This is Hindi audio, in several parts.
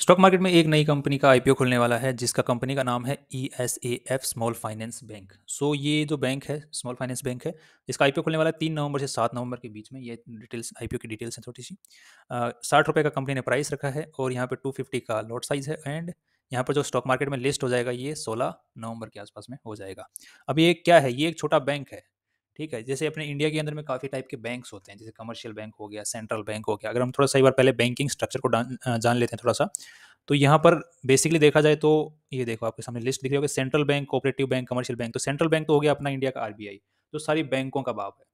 स्टॉक मार्केट में एक नई कंपनी का आईपीओ खुलने वाला है जिसका कंपनी का नाम है E S A F small finance bank so ये जो बैंक है स्मॉल फाइनेंस बैंक है इसका आईपीओ खुलने वाला है तीन नवंबर से सात नवंबर के बीच में ये डिटेल्स आईपीओ की डिटेल्स हैं छोटी सी साठ रुपये का कंपनी ने प्राइस रखा है और यहाँ पर टू फिफ्टी का लॉट साइज है एंड यहाँ पर जो स्टॉक मार्केट में लिस्ट हो जाएगा ये सोलह नवंबर के आसपास में हो जाएगा अब ये क्या है ये एक छोटा बैंक है ठीक है जैसे अपने इंडिया के अंदर में काफ़ी टाइप के बैंक्स होते हैं जैसे कमर्शियल बैंक हो गया सेंट्रल बैंक हो गया अगर हम थोड़ा सा एक बार पहले बैंकिंग स्ट्रक्चर को जान लेते हैं थोड़ा सा तो यहाँ पर बेसिकली देखा जाए तो ये देखो आपके सामने लिस्ट दिख रही होगी central bank cooperative bank commercial bank तो सेंट्रल बैंक तो हो गया अपना इंडिया का आरबीआई जो तो सारी बैंकों का बाप है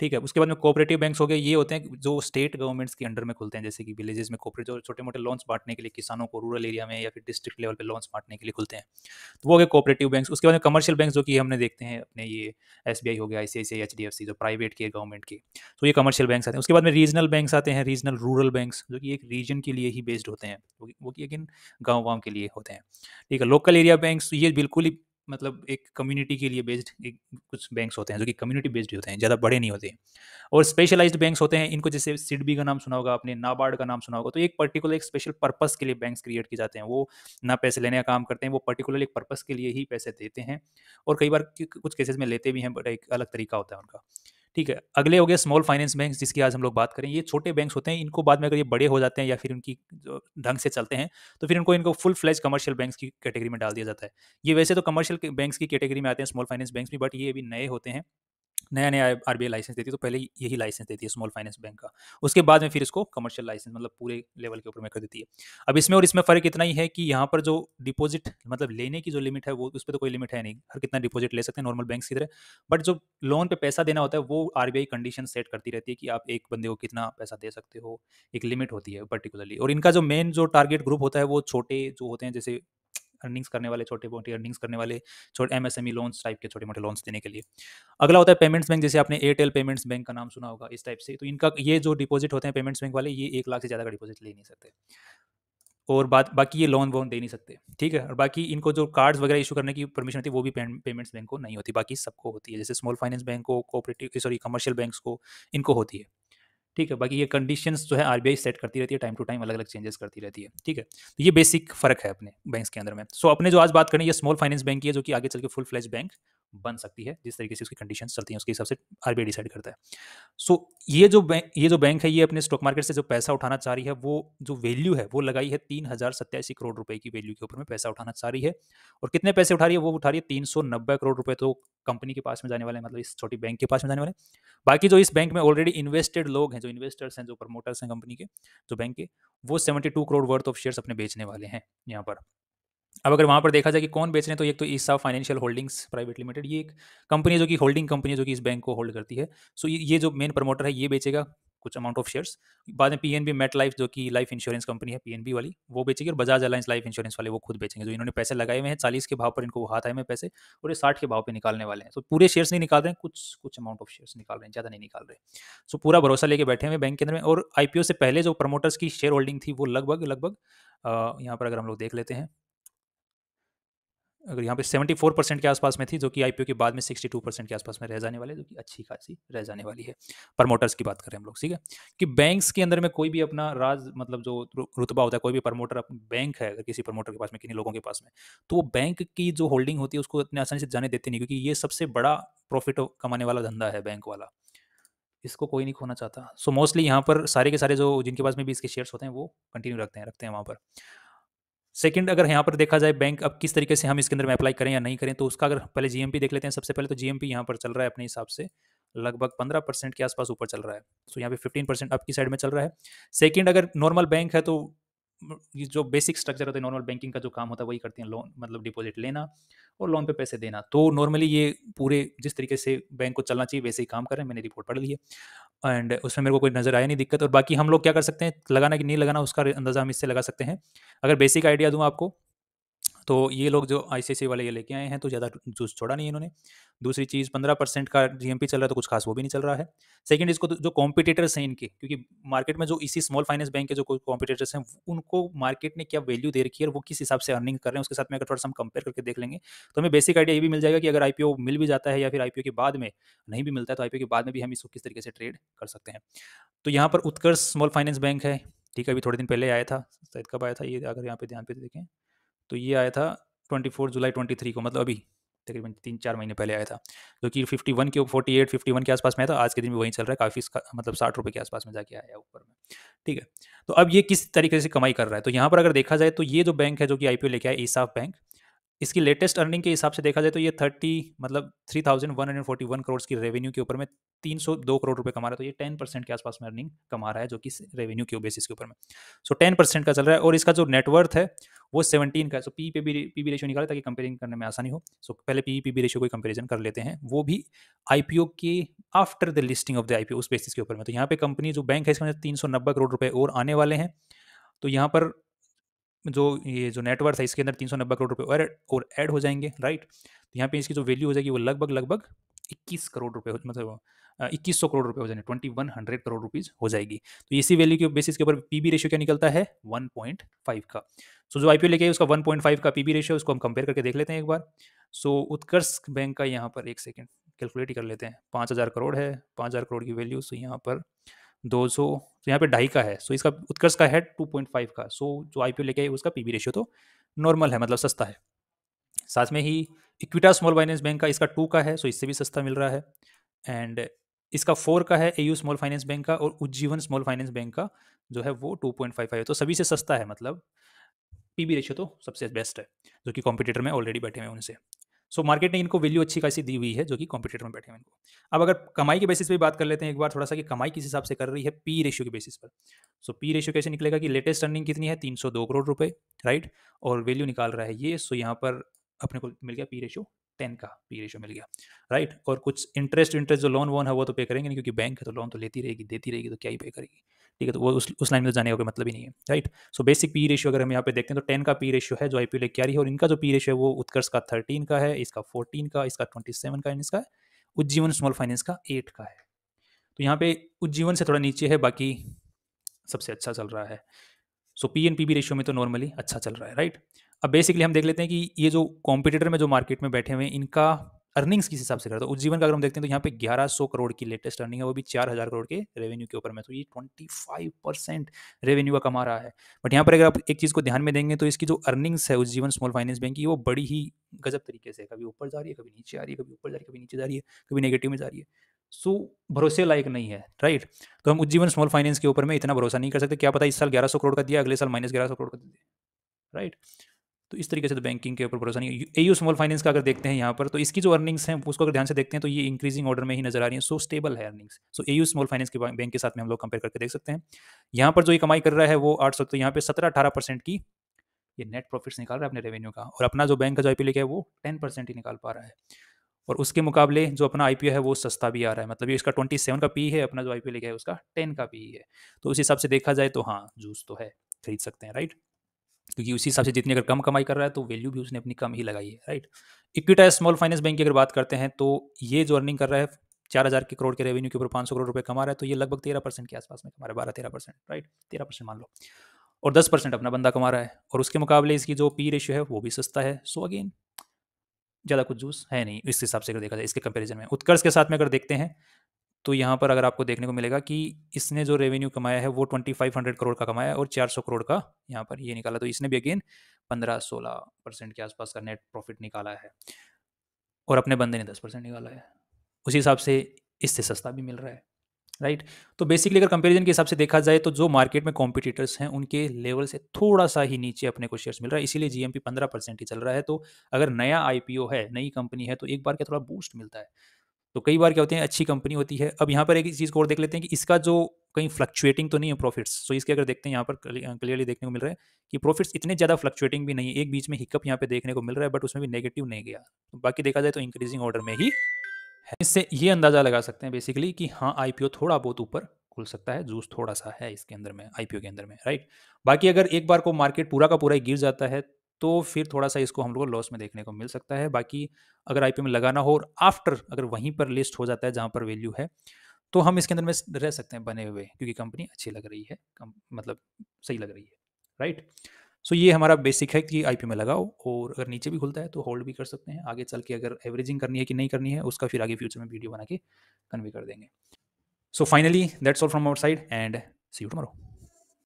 ठीक है उसके बाद में कोऑपरेटिव बैंक्स हो गए ये होते हैं जो स्टेट गवर्नमेंट्स के अंडर में खुलते हैं जैसे कि विलेजेस में कोऑपरेटिव छोटे मोटे लोन्स बांटने के लिए किसानों को रूरल एरिया में या फिर डिस्ट्रिक्ट लेवल पर लोन्स बांटने के लिए खुलते हैं तो वो हो गए कोऑपरेटिव बैंक्स उसके बाद में कमर्शियल बैंक जो कि हमने देखते हैं अपने ये एस हो गया आई सी जो प्राइवेट के गवर्नमेंट के तो ये कमर्शियल बैंक्स आते हैं उसके बाद में रीजनल बैंक्स आते हैं रीजनल रूरल बैंक्स जो कि एक रीजन के लिए ही बेस्ड होते हैं वो कि लेकिन गाँव गाँव के लिए होते हैं ठीक है लोकल एरिया बैंक्स ये बिल्कुल ही मतलब एक कम्युनिटी के लिए बेस्ड एक कुछ बैंक्स होते हैं जो कि कम्युनिटी बेस्ड होते हैं ज़्यादा बड़े नहीं होते हैं और स्पेशलाइज्ड बैंक्स होते हैं इनको जैसे सिडबी का नाम सुना होगा आपने नाबार्ड का नाम सुना होगा तो एक पर्टिकुलर एक स्पेशल पर्पस के लिए बैंक्स क्रिएट किए जाते हैं वो ना पैसे लेने का काम करते हैं वो पर्टिकुलर एक पर्पस के लिए ही पैसे देते हैं और कई बार कुछ केसेज में लेते भी हैं बट एक अलग तरीका होता है उनका ठीक है अगले हो गए स्मॉल फाइनेंस बैंक जिसकी आज हम लोग बात करें ये छोटे बैंक होते हैं इनको बाद में अगर ये बड़े हो जाते हैं या फिर उनकी ढंग से चलते हैं तो फिर इनको इनको फुल फ्लैज कमर्शियल बैंक्स की कैटेगरी में डाल दिया जाता है ये वैसे तो कमर्शियल बैंक्स की कैटेगरी में आते हैं स्मॉल फाइनेंस बैंक्स भी बट ये अभी नए होते हैं नया नया आर बी लाइसेंस देती है तो पहले यही लाइसेंस देती है स्मॉल फाइनेंस बैंक का उसके बाद में फिर इसको कमर्शियल लाइसेंस मतलब पूरे लेवल के ऊपर में कर देती है अब इसमें और इसमें फ़र्क इतना ही है कि यहाँ पर जो डिपॉजिट मतलब लेने की जो लिमिट है वो उस पर तो कोई लिमिट है नहीं हर कितना डिपॉजिट ले सकते हैं नॉर्मल बैंक की तरह बट जो लोन पर पैसा देना होता है वो आर कंडीशन सेट करती रहती है कि आप एक बंदे को कितना पैसा दे सकते हो एक लिमिट होती है पर्टिकुलरली और इनका जो मेन जो टारगेट ग्रुप होता है वो छोटे जो होते हैं जैसे अर्निंग्स करने वाले छोटे मोटे अर्निंग्स करने वाले छोटे M S M E loans type के छोटे मोटे लोन्स देने के लिए अगला होता है पेमेंट्स बैंक जैसे आपने एयरटेल पेमेंट्स बैंक का नाम सुना होगा इस टाइप से तो इनका ये जो डिपॉजिट होते हैं पेमेंट्स बैंक वाले ये एक लाख से ज़्यादा का डिपॉजिट ले नहीं सकते और बात बाकी ये लोन वोन दे नहीं सकते ठीक है और बाकी इनको जो कार्ड्स वगैरह इशू करने की परमिशन होती है वो भी पेमेंट्स बैंक को नहीं होती बाकी सबको होती है जैसे स्मॉल फाइनेंस बैंक को कोऑपरेटिव सॉरी कमर्शियल बैंक्स को इनको होती है ठीक है बाकी ये कंडीशंस जो है आरबीआई सेट करती रहती है टाइम टू टाइम अलग अलग चेंजेस करती रहती है ठीक है तो ये बेसिक फर्क है अपने बैंक के अंदर में सो so, अपने जो आज बात करें ये स्मॉल फाइनेंस बैंक की है जो कि आगे चल के फुल फ्लैश बैंक बन सकती है जिस तरीके से उसकी कंडीशन चलती है उसके हिसाब से आर डिसाइड करता है सो so, ये जो बैंक ये जो बैंक है ये अपने स्टॉक मार्केट से जो पैसा उठाना चाह रही है वो जो वैल्यू है वो लगाई है तीन हज़ार सत्तासी करोड़ रुपए की वैल्यू के ऊपर में पैसा उठाना चाह रही है और कितने पैसे उठा रही है वो उठा रही है तीन सौ नब्बे करोड़ रुपए तो कंपनी के पास में जाने वाले हैं मतलब इस छोटी बैंक के पास में जाने वाले बाकी जो इस बैंक में ऑलरेडी इन्वेस्टेड लोग हैं जो इन्वेस्टर्स हैं जो प्रमोटर्स हैं कंपनी के जो बैंक के वो seventy crore worth of shares अपने बेचने वाले हैं यहाँ पर अब अगर वहाँ पर देखा जाए कि कौन बेच रहे हैं तो एक तो ईसा फाइनेंशियल होल्डिंग्स प्राइवेट लिमिटेड ये एक कंपनी है जो कि होल्डिंग कंपनी है जो कि इस बैंक को होल्ड करती है सो ये जो मेन प्रमोटर है ये बेचेगा कुछ अमाउंट ऑफ शेयर्स बाद में पीएनबी मेट लाइफ जो कि लाइफ इंश्योरेंस कंपनी है पीएनबी वाली वो बेचेगी और बजाज अलायंस लाइफ इंश्योरेंस वाले वो खुद बेचेंगे जो इन्होंने पैसे लगाए हुए हैं चालीस के भाव पर इनको हाथ आए हुए पैसे और ये साठ के भाव पर निकालने वाले हैं तो पूरे शेयर्स नहीं निकाल रहे हैं कुछ कुछ अमाउंट ऑफ शेयर्स निकाल रहे हैं ज़्यादा नहीं निकाल रहे सो पूरा भरोसा लेके बैठे हुए बैंक के अंदर में और आईपीओ से पहले जो प्रमोटर्स की शेयर होल्डिंग थी वो लगभग लगभग यहाँ पर अगर हम लोग देख लेते हैं अगर यहाँ पे 74 परसेंट के आसपास में थी जो कि आईपीओ के बाद में 62 परसेंट के आसपास में रह जाने वाले जो कि अच्छी खासी रह जाने वाली है प्रमोटर्स की बात करें हम लोग ठीक है कि बैंक्स के अंदर में कोई भी अपना राज मतलब जो रुतबा होता है कोई भी प्रमोटर बैंक है अगर किसी प्रमोटर के पास में किन्हीं लोगों के पास में तो वो बैंक की जो होल्डिंग होती है उसको इतने आसानी से जाने देते नहीं क्योंकि ये सबसे बड़ा प्रॉफिट कमाने वाला धंधा है बैंक वाला इसको कोई नहीं खोना चाहता सो मोस्टली यहाँ पर सारे के सारे जो जिनके पास में भी इसके शेयर्स होते हैं वो कंटिन्यू रखते हैं रखते हैं वहाँ पर सेकंड अगर यहाँ पर देखा जाए बैंक अब किस तरीके से हम इसके अंदर में अप्लाई करें या नहीं करें तो उसका अगर पहले जीएमपी देख लेते हैं सबसे पहले तो जीएमपी यहाँ पर चल रहा है अपने हिसाब से लगभग पंद्रह परसेंट के आसपास ऊपर चल रहा है सो यहाँ पे फिफ्टीन परसेंट अप की साइड में चल रहा है सेकेंड अगर नॉर्मल बैंक है तो जो बेसिक स्ट्रक्चर होता है नॉर्मल बैंकिंग का जो काम होता है वही करते हैं लोन मतलब डिपॉजिट लेना और लोन पे पैसे देना तो नॉर्मली ये पूरे जिस तरीके से बैंक को चलना चाहिए वैसे ही काम करें मैंने रिपोर्ट पढ़ ली है एंड उसमें मेरे को कोई नज़र आया नहीं दिक्कत और बाकी हम लोग क्या कर सकते हैं लगाना कि नहीं लगाना उसका अंदाज़ा हम इससे लगा सकते हैं अगर बेसिक आइडिया दूँ आपको तो ये लोग जो आईसीआईसी वाले ये लेके आए हैं तो ज़्यादा जूस छोड़ा नहीं इन्होंने दूसरी चीज़ पंद्रह परसेंट का जीएमपी चल रहा है तो कुछ खास वो भी नहीं चल रहा है सेकंड इसको तो जो कॉम्पिटेटर्स हैं इनके क्योंकि मार्केट में जो इसी स्मॉल फाइनेंस बैंक के जो कॉम्पिटेटर्स हैं उनको मार्केट ने क्या वैल्यू दे रखी है और वो किस हिसाब से अर्निंग कर रहे हैं उसके साथ में अगर थोड़ा सा हम कंपेयर करके देख लेंगे तो हमें बेसिक आइडिया ये भी मिल जाएगा कि अगर आई मिल भी जाता है या फिर आई के बाद में नहीं भी मिलता है तो आई के बाद में भी हम इसको किस तरीके से ट्रेड कर सकते हैं तो यहाँ पर उत्कर्ष स्मॉल फाइनेंस बैंक है ठीक है अभी थोड़े दिन पहले आया था शायद कब आया था ये अगर यहाँ पे ध्यान पे देखें तो ये आया था twenty four July twenty three को मतलब अभी तकरीबन तीन चार महीने पहले आया था जो कि फिफ्टी वन के फोर्टी एट फिफ्टी वन के आसपास में था आज के दिन भी वहीं चल रहा है काफ़ी मतलब साठ रुपये के आसपास में जाके आया ऊपर में ठीक है तो अब ये किस तरीके से कमाई कर रहा है तो यहाँ पर अगर देखा जाए तो ये जो बैंक है जो कि आई लेके आया ईसाफ बैंक इसकी लेटेस्ट अर्निंग के हिसाब से देखा जाए तो ये थर्टी मतलब three thousand one hundred forty one crore की रेवेन्यू के ऊपर में तीन सौ दो करोड़ रुपए कमा रहा है तो ये टेन परसेंट के आसपास में अर्निंग कमा रहा है जो कि रेवेन्यू के बेसिस के ऊपर में सो टेन परसेंट का चल रहा है और इसका जो नेटवर्थ है वो सेवनटीन का है सो पी पे बी पी बी रेशियो निकाले ताकि कंपेयरिंग करने में आसानी हो सो so, पहले पी पी बी रेशियो को कंपेरिजन कर लेते हैं वो भी आई पी ओ के after the listing of the I P O उस बेसिस के ऊपर में तो यहाँ पे कंपनी जो बैंक है इसमें मतलब तीन सौ नब्बे करोड़ रुपए और आने वाले हैं तो यहाँ पर जो ये जो नेटवर्क है इसके अंदर तीन सौ नब्बे करोड़ रुपये और ऐड हो जाएंगे राइट तो यहाँ पे इसकी जो वैल्यू हो जाएगी वो लगभग लगभग इक्कीस करोड़ रुपए मतलब इक्कीस सौ करोड़ रुपए हो जाएंगे twenty one hundred crore rupees हो जाएगी तो इसी वैल्यू के बेसिस के ऊपर पीबी रेशियो क्या निकलता है वन पॉइंट फाइव का सो आई जो आईपीओ लेके उसका वन पॉइंट फाइव का पीबी रेशियो उसको हम कंपेयर करके देख लेते हैं एक बार सो उत्कर्ष बैंक का यहाँ पर एक सेकेंड कैलकुलेट कर लेते हैं पाँच हज़ार करोड़ है पाँच हज़ार करोड़ की वैल्यू सो यहाँ पर दो सौ तो यहाँ पे ढाई का है सो इसका उत्कर्ष का है टू पॉइंट फाइव का सो जो आई पी लेके आई उसका पी बी रेशियो तो नॉर्मल है मतलब सस्ता है साथ में ही इक्विटा स्मॉल फाइनेंस बैंक का इसका टू का है सो इससे भी सस्ता मिल रहा है एंड इसका फोर का है ए स्मॉल फाइनेंस बैंक का और उज्जीवन स्मॉल फाइनेंस बैंक का जो है वो टू पॉइंट फाइव फाइव है तो सभी से सस्ता है मतलब पी बी रेशियो तो सबसे बेस्ट है जो कि कॉम्पिटिटर में ऑलरेडी बैठे हुए उनसे सो मार्केट ने इनको वैल्यू अच्छी खासी दी हुई है जो कि कॉम्पिटेटर में बैठे हैं इनको अब अगर कमाई के बेसिस पे बात कर लेते हैं एक बार थोड़ा सा कि कमाई किस हिसाब से कर रही है पी रेशियो के बेसिस पर सो पी रेशियो कैसे निकलेगा कि लेटेस्ट अर्निंग कितनी है तीन करोड़ रुपए राइट और वैल्यू निकाल रहा है ये सो यहाँ पर अपने को मिल गया पी रेशियो टेन का पी रेशो मिल गया राइट और कुछ इंटरेस्ट इंटरेस्ट जो लोन वोन है वो तो पे करेंगे नहीं क्योंकि बैंक है तो लोन तो लेती रहेगी देती रहेगी तो क्या ही पे करेगी ठीक है तो वो उस उस लाइन में तो जाने का कोई मतलब ही नहीं है right so basic P ratio अगर हम यहाँ पे देखते हैं तो टेन का पी रेशियो है जो आई पी लेके आ रही है और इनका जो पी रेशियो है वो उत्कर्ष का थर्टीन का है इसका फोर्टीन का इसका ट्वेंटी सेवन का इसका उज्जीवन स्मॉल फाइनेंस का एट का है तो यहाँ पे उज्जीवन से थोड़ा नीचे है बाकी सबसे अच्छा चल रहा है so P and P B ratio में तो नॉर्मली अच्छा चल रहा है राइट अब बेसिकली हम देख लेते हैं कि ये जो कॉम्पिटिटर में जो मार्केट में बैठे हुए हैं इनका अर्निंग्स किस हिसाब से करता है उज्जीवन का अगर हम देखते हैं तो यहाँ पे 1100 करोड़ की लेटेस्ट अर्निंग है वो भी 4000 करोड़ के रेवेन्यू के ऊपर में तो ये 25 परसेंट रेवेन्यू का कमा रहा है बट यहाँ पर अगर आप एक चीज़ को ध्यान में देंगे तो इसकी जो अर्निंग्स है उज्जीवन स्मॉल फाइनेंस बैंक की वो बड़ी ही गजब तरीके से कभी ऊपर जा रही है कभी नीचे आ रही है कभी ऊपर जा रही है कभी नीचे जा रही है कभी नेगेटिव में जा रही है सो so, भरोसे लायक नहीं है राइट तो हम उज्जीवन स्मॉल फाइनेंस के ऊपर में इतना भरोसा नहीं कर सकते क्या पता इस साल ग्यारह करोड़ का दिया अगले साल माइनस ग्यारह करोड़ का दिया राइट तो इस तरीके से तो बैंकिंग के ऊपर भरोसा नहीं ए यू स्मॉल फाइनेंस का अगर देखते हैं यहाँ पर तो इसकी जो अर्निंग्स हैं उसको अगर ध्यान से देखते हैं तो ये इंक्रीजिंग ऑर्डर में ही नजर आ रही है सो स्टेबल है earnings so A U small finance के बैंक के साथ में हम लोग कंपेयर करके देख सकते हैं यहाँ पर जो ये कमाई कर रहा है वो आठ सौ तो यहाँ पे सत्रह अठारह परसेंट की ये नेट प्रॉफिट्स निकाल रहा है अपने रेवेन्यू का और अपना जो बैंक का जो आई लिखा है वो टेन परसेंट ही निकाल पा रहा है और उसके मुकाबले जो अपना आई है वो सस्ता भी आ रहा है मतलब ये इसका ट्वेंटी सेवन का पी है अपना जो आई लिखा है उसका टेन का पी है तो उस हिसाब से देखा जाए तो हाँ जूस तो है खरीद सकते हैं राइट क्योंकि उसी हिसाब से जितनी अगर कम कमाई कर रहा है तो वैल्यू भी उसने अपनी कम ही लगाई है right Equitas small finance bank की अगर बात करते हैं तो ये जो अर्निंग कर रहा है चार हज़ार के करोड़ के रेवेन्यू के ऊपर पाँच सौ करोड़ रुपये कमा रहा है तो ये लगभग तेरह परसेंट के आसपास में कमा रहा है बारह तेरह परसेंट राइट तेरह परसेंट मान लो और दस परसेंट अपना बंदा कमा रहा है और उसके मुकाबले इसकी जो पी रेशियो है वो भी सस्ता है सो अगेन ज़्यादा कुछ जूस है नहीं इस हिसाब से अगर देखा जाए इसके कंपेरिजन में उत्कर्ष के साथ में अगर देखते हैं तो यहाँ पर अगर आपको देखने को मिलेगा कि इसने जो रेवेन्यू कमाया है वो ट्वेंटी फाइव हंड्रेड करोड़ का कमाया है और चार सौ करोड़ का यहाँ पर ये निकाला तो इसने भी अगेन पंद्रह सोलह परसेंट के आसपास का नेट प्रॉफिट निकाला है और अपने बंदे ने दस परसेंट निकाला है उसी हिसाब से इससे सस्ता भी मिल रहा है राइट तो बेसिकली अगर कंपेरिजन के हिसाब से देखा जाए तो जो मार्केट में कॉम्पिटिटर्स हैं उनके लेवल से थोड़ा सा ही नीचे अपने को शेयर्स मिल रहा है इसीलिए जीएमपी पंद्रह परसेंट ही चल रहा है तो अगर नया आईपीओ है नई कंपनी है तो एक बार क्या थोड़ा बूस्ट मिलता है तो कई बार क्या होते हैं अच्छी कंपनी होती है अब यहाँ पर एक चीज़ को और देख लेते हैं कि इसका जो कहीं फ्लक्चुएटिंग तो नहीं है प्रॉफिट्स सो इसके अगर देखते हैं यहाँ पर क्लियरली देखने को मिल रहा है कि प्रॉफिट्स इतने ज़्यादा फ्लक्चुएटिंग भी नहीं है एक बीच में हिकअप यहाँ पे देखने को मिल रहा है बट उसमें भी नेगेटिव नहीं गया तो बाकी देखा जाए तो इंक्रीजिंग ऑर्डर में ही है इससे ये अंदाज़ा लगा सकते हैं बेसिकली कि हाँ आई थोड़ा बहुत ऊपर खुल सकता है जूस थोड़ा सा है इसके अंदर में आईपीओ के अंदर में राइट बाकी अगर एक बार को मार्केट पूरा का पूरा ही गिर जाता है तो फिर थोड़ा सा इसको हम लोग को लॉस में देखने को मिल सकता है बाकी अगर आई में लगाना हो और आफ्टर अगर वहीं पर लिस्ट हो जाता है जहाँ पर वैल्यू है तो हम इसके अंदर में रह सकते हैं बने हुए क्योंकि कंपनी अच्छी लग रही है कम, मतलब सही लग रही है राइट सो so, ये हमारा बेसिक है कि आईपीओ में लगाओ और अगर नीचे भी खुलता है तो होल्ड भी कर सकते हैं आगे चल के अगर एवरेजिंग करनी है कि नहीं करनी है उसका फिर आगे फ्यूचर में वीडियो बना के कन्वे कर देंगे so finally that's all from our side and see you tomorrow